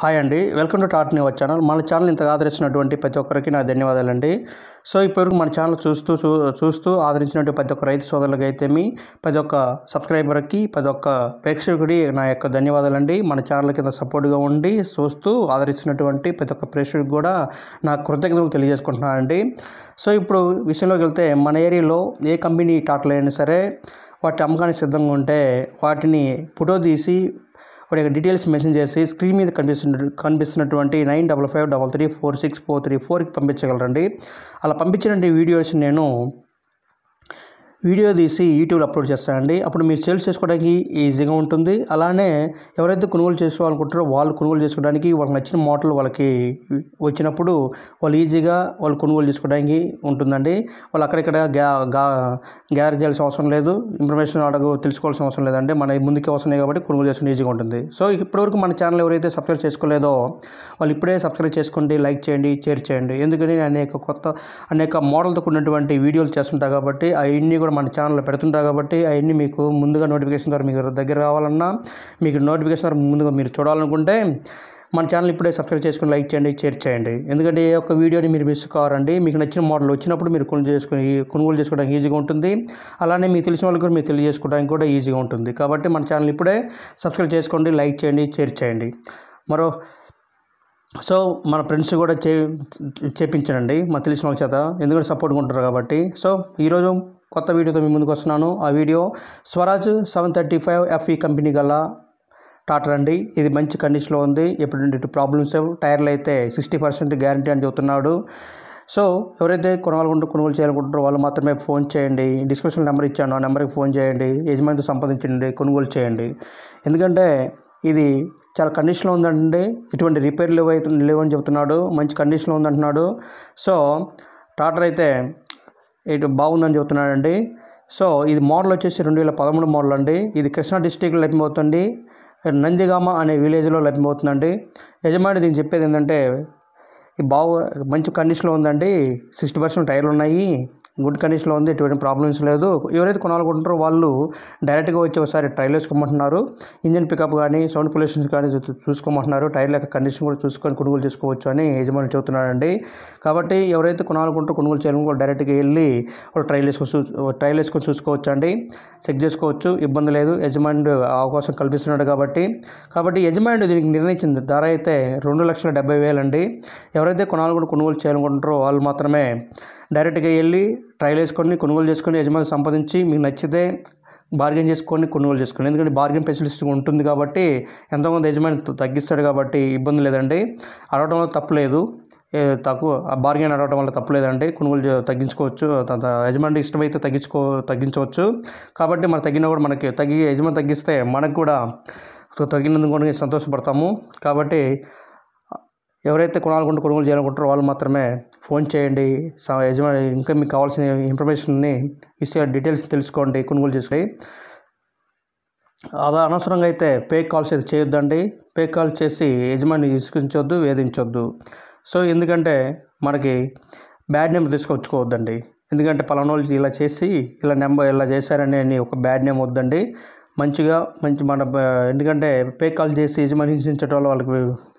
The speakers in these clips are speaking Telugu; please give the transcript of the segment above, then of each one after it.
హాయ్ అండి వెల్కమ్ టు టాట్ న్యూవర్ ఛానల్ మన ఛానల్ ఇంత ఆదరించినటువంటి ప్రతి ఒక్కరికి నా ధన్యవాదాలండి సో ఇప్పటివరకు మన ఛానల్ చూస్తూ చూస్తూ ఆదరించినటువంటి ప్రతి ఒక్క రైతు సోదరులకు అయితే మీ ప్రతి ఒక్క సబ్స్క్రైబర్కి ప్రతి ఒక్క ప్రేక్షకుడి నా యొక్క ధన్యవాదాలండి మన ఛానల్ కింద సపోర్ట్గా ఉండి చూస్తూ ఆదరించినటువంటి ప్రతి ఒక్క ప్రేక్షకుడికి కూడా నా కృతజ్ఞతలు తెలియజేసుకుంటున్నానండి సో ఇప్పుడు విషయంలోకి వెళ్తే మన ఏరియాలో ఏ కంపెనీ టాట్లు అయినా సరే వాటి అమ్మకానికి సిద్ధంగా ఉంటే వాటిని ఫోటో తీసి వాటి యొక్క డీటెయిల్స్ మెన్షన్ చేసి స్క్రీన్ మీద కనిపిస్తున్న కనిపిస్తున్నటువంటి nine double five double three four six four three ఫోర్కి పంపించగలరండి అలా పంపించినటువంటి వీడియోస్ నేను వీడియో తీసి యూట్యూబ్లో అప్లోడ్ చేస్తానండి అప్పుడు మీరు సేల్స్ చేసుకోవడానికి ఈజీగా ఉంటుంది అలానే ఎవరైతే కొనుగోలు చేసుకోవాలనుకుంటారో వాళ్ళు కొనుగోలు చేసుకోవడానికి వాళ్ళకి నచ్చిన మోటార్లు వాళ్ళకి వచ్చినప్పుడు వాళ్ళు ఈజీగా వాళ్ళు కొనుగోలు చేసుకోవడానికి ఉంటుందండి వాళ్ళు అక్కడిక్కడ గ్యా గ్యారేజ్ చేయాల్సిన అవసరం లేదు ఇన్ఫర్మేషన్ అడగ తెలుసుకోవాల్సిన అవసరం లేదండి మన ముందుకు అవసరం కాబట్టి కొనుగోలు చేసుకుని ఈజీగా ఉంటుంది సో ఇప్పటివరకు మన ఛానల్ ఎవరైతే సబ్స్క్రైబ్ చేసుకోలేదో వాళ్ళు ఇప్పుడే సబ్స్క్రైబ్ చేసుకోండి లైక్ చేయండి షేర్ చేయండి ఎందుకని అనేక కొత్త అనేక మోడల్తో కూడినటువంటి వీడియోలు చేస్తుంటాయి కాబట్టి అవన్నీ కూడా కూడా మన ఛానల్లో పెడుతుంటారు కాబట్టి అవన్నీ మీకు ముందుగా నోటిఫికేషన్ ద్వారా మీకు దగ్గర కావాలన్నా మీకు నోటిఫికేషన్ ద్వారా ముందుగా మీరు చూడాలనుకుంటే మన ఛానల్ ఇప్పుడే సబ్స్క్రైబ్ చేసుకుని లైక్ చేయండి షేర్ చేయండి ఎందుకంటే ఏ ఒక్క వీడియోని మీరు మిస్ కావాలండి మీకు నచ్చిన మోడల్ వచ్చినప్పుడు మీరు కొనుగోలు చేసుకుని కొనుగోలు చేసుకోవడానికి ఈజీగా ఉంటుంది అలానే మీకు తెలిసిన వాళ్ళకి కూడా మీరు తెలియజేసుకోవడానికి కూడా ఈజీగా ఉంటుంది కాబట్టి మన ఛానల్ ఇప్పుడే సబ్స్క్రైబ్ చేసుకోండి లైక్ చేయండి షేర్ చేయండి మరో సో మన ఫ్రెండ్స్ కూడా చే చేపించండి మన తెలిసిన వాళ్ళ చేత ఎందుకంటే సపోర్ట్గా ఉంటారు కాబట్టి సో ఈరోజు కొత్త వీడియోతో మీ ముందుకు వస్తున్నాను ఆ video Swaraj seven thirty five FE company గల టాటర్ అండి ఇది మంచి కండిషన్లో ఉంది ఎప్పుడు ఇటు ప్రాబ్లమ్స్ టైర్లు అయితే సిక్స్టీ పర్సెంట్ గ్యారంటీ అని చెబుతున్నాడు సో ఎవరైతే కొనాలనుకుంటూ కొనుగోలు చేయాలనుకుంటారో వాళ్ళు మాత్రమే ఫోన్ చేయండి డిస్క్రిప్షన్ నెంబర్ ఇచ్చాను ఆ నెంబర్కి ఫోన్ చేయండి యజమానితో సంప్రదించండి కొనుగోలు చేయండి ఎందుకంటే ఇది చాలా కండిషన్లో ఉందండి ఇటువంటి రిపేర్ లేవు లేవని చెబుతున్నాడు మంచి కండిషన్లో ఉందంటున్నాడు సో టాటర్ అయితే ఇటు బాగుందని చెబుతున్నాడండి సో ఇది మోడల్ వచ్చేసి రెండు వేల పదమూడు మోడల్ అండి ఇది కృష్ణా డిస్టిక్లో లభ్యమవుతుంది నందిగామ అనే విలేజ్లో లభ్యమవుతుందండి యజమాని దీన్ని చెప్పేది ఏంటంటే బాగు మంచి కండిషన్లో ఉందండి సిక్స్టీ పర్సెంట్ టైర్లు ఉన్నాయి గుడ్ కండిషన్లో ఉంది ఎటువంటి ప్రాబ్లమ్స్ లేదు ఎవరైతే కొనాలనుకుంటున్నారో వాళ్ళు డైరెక్ట్గా వచ్చి ఒకసారి ట్రైల్ వేసుకోమంటున్నారు ఇంజిన్ పికప్ కానీ సౌండ్ పొల్యూషన్స్ కానీ చూసుకోమంటున్నారు టైర్ల యొక్క కండిషన్ కూడా చూసుకొని కొనుగోలు చేసుకోవచ్చు అని యజమానులు చెబుతున్నారండి కాబట్టి ఎవరైతే కొనాలనుకుంటారో కొనుగోలు చేయాలని కూడా డైరెక్ట్గా వెళ్ళి వాళ్ళు ట్రైల్ వేసుకొని ట్రైల్ వేసుకొని చూసుకోవచ్చు అండి చెక్ చేసుకోవచ్చు ఇబ్బంది లేదు యజమానుడు అవకాశం కల్పిస్తున్నాడు కాబట్టి కాబట్టి యజమానుడు దీనికి నిర్ణయించింది ధర అయితే రెండు లక్షల డెబ్బై అండి ఎవరైతే కొనాలనుకుంటే కొనుగోలు చేయాలనుకుంటారో వాళ్ళు మాత్రమే డైరెక్ట్గా వెళ్ళి ట్రయల్ వేసుకొని కొనుగోలు చేసుకొని యజమాని సంపాదించి మీకు నచ్చితే బార్గెన్ చేసుకొని కొనుగోలు చేసుకోండి ఎందుకంటే బార్గెన్ ఫెసిలిటీ ఉంటుంది కాబట్టి ఎంతోమంది యజమాని తగ్గిస్తాడు కాబట్టి ఇబ్బంది లేదండి వల్ల తప్పలేదు తక్కువ బార్గెన్ అడగడం వల్ల తప్పులేదండి కొనుగోలు తగ్గించుకోవచ్చు యజమాని ఇష్టమైతే తగ్గించుకో తగ్గించవచ్చు కాబట్టి మనం తగ్గినా కూడా మనకి తగ్గి యజమాని తగ్గిస్తే మనకు కూడా తగ్గినందుకు కూడా సంతోషపడతాము కాబట్టి ఎవరైతే కొంటే కొనుగోలు చేయాలనుకుంటారో వాళ్ళు మాత్రమే ఫోన్ చేయండి యజమాని ఇంకా మీకు కావాల్సిన ఇన్ఫర్మేషన్ని ఇస్తే డీటెయిల్స్ తెలుసుకోండి కొనుగోలు చేసుకోండి అలా అనవసరంగా అయితే పే కాల్స్ అయితే చేయొద్దండి పే కాల్ చేసి యజమాని ఇసుకించొద్దు వేధించొద్దు సో ఎందుకంటే మనకి బ్యాడ్ నేమ్ తీసుకొచ్చుకోవద్దండి ఎందుకంటే పలానా వాళ్ళు ఇలా చేసి ఇలా నెంబర్ ఇలా చేశారని అని ఒక బ్యాడ్ నేమ్ వద్దండి మంచిగా మంచి మన ఎందుకంటే పే కాల్ చేసి యజమాని హింసించడం వల్ల వాళ్ళకి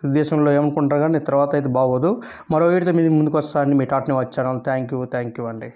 ఉద్దేశంలో ఏమనుకుంటారు కానీ తర్వాత అయితే బాగోదు మరో వీడితే మీ ముందుకు వస్తాను మీ టాట్ని వచ్చాను థ్యాంక్ యూ థ్యాంక్ యూ అండి